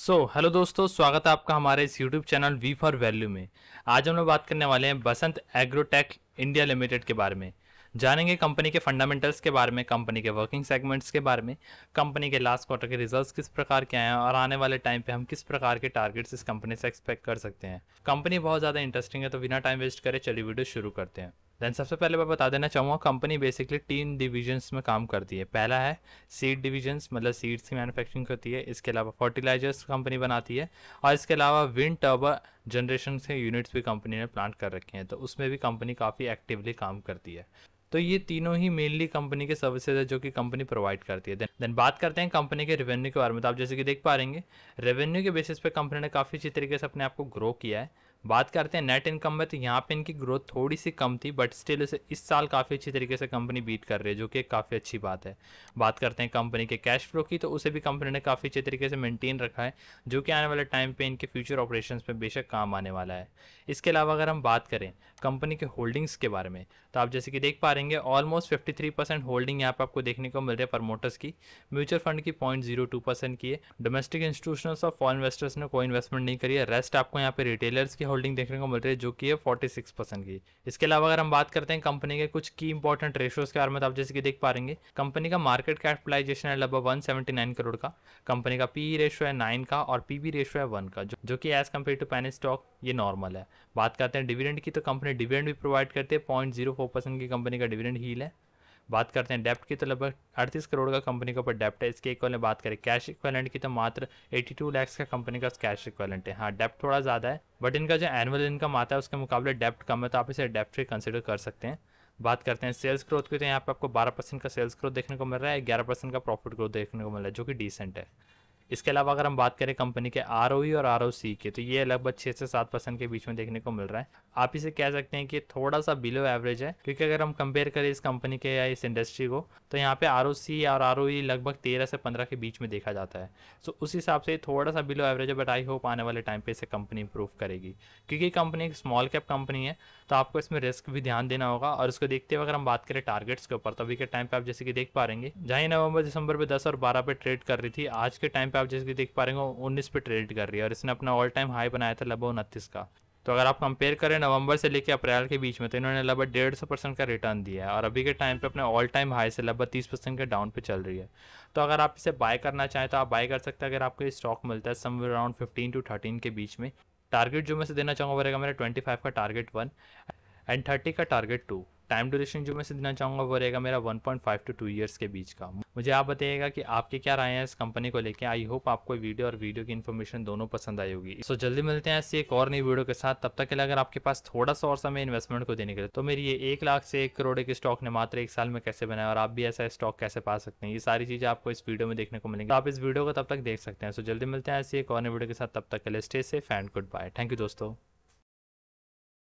सो so, hello दोस्तों स्वागत है आपका हमारे इस YouTube channel V for Value में आज हम लोग बात करने वाले हैं बसंत एग्रोटेक इंडिया लिमिटेड के बारे में जानेंगे कंपनी के फंडामेंटल्स के बारे में कंपनी के वर्किंग सेगमेंट्स के बारे में कंपनी के लास्ट क्वार्टर के रिजल्ट्स किस प्रकार के हैं और आने वाले टाइम पर हम किस प्रकार के टारगेट्स इस कंपनी से एक्सपेक्ट कर सकते हैं कंपनी बहुत ज़्यादा इंटरेस्टिंग है तो बिना टाइम वेस्ट करें चलिए वीडियो शुरू करते हैं देन सबसे पहले मैं बता देना चाहूँगा कंपनी बेसिकली तीन डिविजन्स में काम करती है पहला है सीड डिविजन्स मतलब सीड्स की मैन्युफैक्चरिंग करती है इसके अलावा फर्टिलाइजर्स कंपनी बनाती है और इसके अलावा विंड टर्ब जनरेशन के यूनिट्स भी कंपनी ने प्लांट कर रखे हैं तो उसमें भी कंपनी काफ़ी एक्टिवली काम करती है तो ये तीनों ही मेनली कंपनी के सर्विसेज है जो कि कंपनी प्रोवाइड करती है देन देन बात करते हैं कंपनी के रेवेन्यू के बारे में तो आप जैसे कि देख पा रहेंगे रेवेन्यू के बेसिस पे कंपनी ने काफ़ी अच्छी तरीके से अपने आप को ग्रो किया है बात करते हैं नेट इनकम में तो यहाँ पे इनकी ग्रोथ थोड़ी सी कम थी बट स्टिल इसे इस साल काफ़ी अच्छी तरीके से कंपनी बीट कर रही है जो कि काफ़ी अच्छी बात है बात करते हैं कंपनी के कैश फ्लो की तो उसे भी कंपनी ने काफ़ी अच्छे तरीके से मेंटेन रखा है जो कि आने वाले टाइम पे इनके फ्यूचर ऑपरेशन में बेशक काम आने वाला है इसके अलावा अगर हम बात करें कंपनी के होल्डिंग्स के बारे में तो आप जैसे कि देख पा रहेंगे almost fifty three percent holding यहाँ पर आपको देखने को मिल रही है प्रमोटर्स की म्यूचुअल फंड की पॉइंट जीरो टू परसेंट की है डोमेस्टिक इंस्टीट्यूशन और फॉर इन्वेस्टर्स ने कोई इन्वेस्टमेंट नहीं करी है रेस्ट आपको यहाँ पर रिटेलर्स की होल्डिंग देखने को मिल रही है जो कि है फोर्टी सिक्स परसेंट की इसके अलावा अगर हम बात करते हैं कंपनी के कुछ की इंपॉर्टेंट रेशियोज के बारे में तो आप जैसे कि देख पा रहे कंपनी का मार्केट कैपिटलाइजेशन है लगभग 179 करोड़ का कंपनी का पीई रेशियो e है नाइन का और पी रेशियो है वन का जो, जो कि as compare to penny stock ये नॉर्मल है बात करते हैं डिविडेंड की तो कंपनी डिविडेंड भी प्रोवाइड करती है पॉइंट की कंपनी का डिविडेंड हील है बात करते हैं डेप्ट की तो लगभग अड़तीस करोड़ का कंपनी के ऊपर डेप्ट है इसके इक्वल बात करें कैश इक्वलेंट की तो मात्र 82 लैक्स का कंपनी का कैश इक्वलेंट है हाँ डेप्ट थोड़ा ज़्यादा है बट इनका जो एनुअल इनकम आता है उसके मुकाबले डेप्ट कम है तो आप इसे डेप्ट फ्री कंसिडर कर सकते हैं बात करते हैं सेल्स ग्रोथ की तो यहाँ पर आपको बारह परसेंट का सेल्स ग्रोथ देखने को मिल रहा है ग्यारह परसेंट का प्रॉफिट ग्रोथ देखने को मिल रहा है जो कि डिसेंट है इसके अलावा अगर हम बात करें कंपनी के आर और आर के तो ये लगभग छः से सात परसेंट के बीच में देखने को मिल रहा है आप इसे कह सकते हैं कि थोड़ा सा बिलो एवरेज है क्योंकि अगर हम कंपेयर करें इस कंपनी के या इस इंडस्ट्री को तो यहाँ पे आर और आर लगभग तेरह से पंद्रह के बीच में देखा जाता है सो उस हिसाब से थोड़ा सा बिलो एवरेज है बट आई होप आने वाले टाइम पर इसे कंपनी इंप्रूव करेगी क्योंकि कंपनी एक स्मॉल कैप कंपनी है तो आपको इसमें रिस्क भी ध्यान देना होगा और उसको देखते हुए अगर हम बात करें टारगेट्स के ऊपर तो अभी के टाइम पे आप जैसे कि देख पा रहे जहाँ नवंबर दिसंबर में दस और बारह पे ट्रेड कर रही थी आज के टाइम पर आप जैसे कि देख पा रहे हो उन्नीस पे ट्रेड कर रही है और इसने अपना ऑल टाइम हाई बनाया था लगभग उनतीस का तो अगर आप कंपेयर करें नवंबर से लेकर अप्रैल के बीच में तो इन्होंने लगभग डेढ़ सौ परसेंट का रिटर्न दिया है और अभी के टाइम पे अपने ऑल टाइम हाई से लगभग तीस परसेंट के डाउन पे चल रही है तो अगर आप इसे बाय करना चाहें तो आप बाय कर सकते हैं अगर आपको ये स्टॉक मिलता है somewhere around fifteen to thirteen के बीच में टारगेट जो मैं से देना चाहूँगा वो रहेगा मेरा ट्वेंटी का टारगेट वन एंड थर्टी का टारगेट टू टाइम ड्यूरेशन जो मैं से देना चाहूँगा वो रहेगा मेरा 1.5 टू 2 इयर्स के बीच का मुझे आप बताइएगा कि आपके क्या राय है इस कंपनी को लेकर आई होप आपको वीडियो और वीडियो की इन्फॉर्मेशन दोनों पसंद आई होगी सो so, जल्दी मिलते हैं ऐसे एक और नई वीडियो के साथ तब तक के लिए अगर आपके पास थोड़ा सा और समय इन्वेस्टमेंट को देने के लिए तो मेरी ये एक लाख से एक करोड़ के स्टॉक ने मात्र एक साल में कैसे बनाया और आप भी ऐसा स्टॉक कैसे पा सकते हैं ये सारी चीज़ें आपको इस वीडियो में देखने को मिलेंगे तो आप इस वीडियो को तब तक देख सकते हैं सो जल्दी मिलते हैं ऐसे एक और नई वीडियो के साथ तब तक के लिए stay safe and goodbye thank you दोस्तों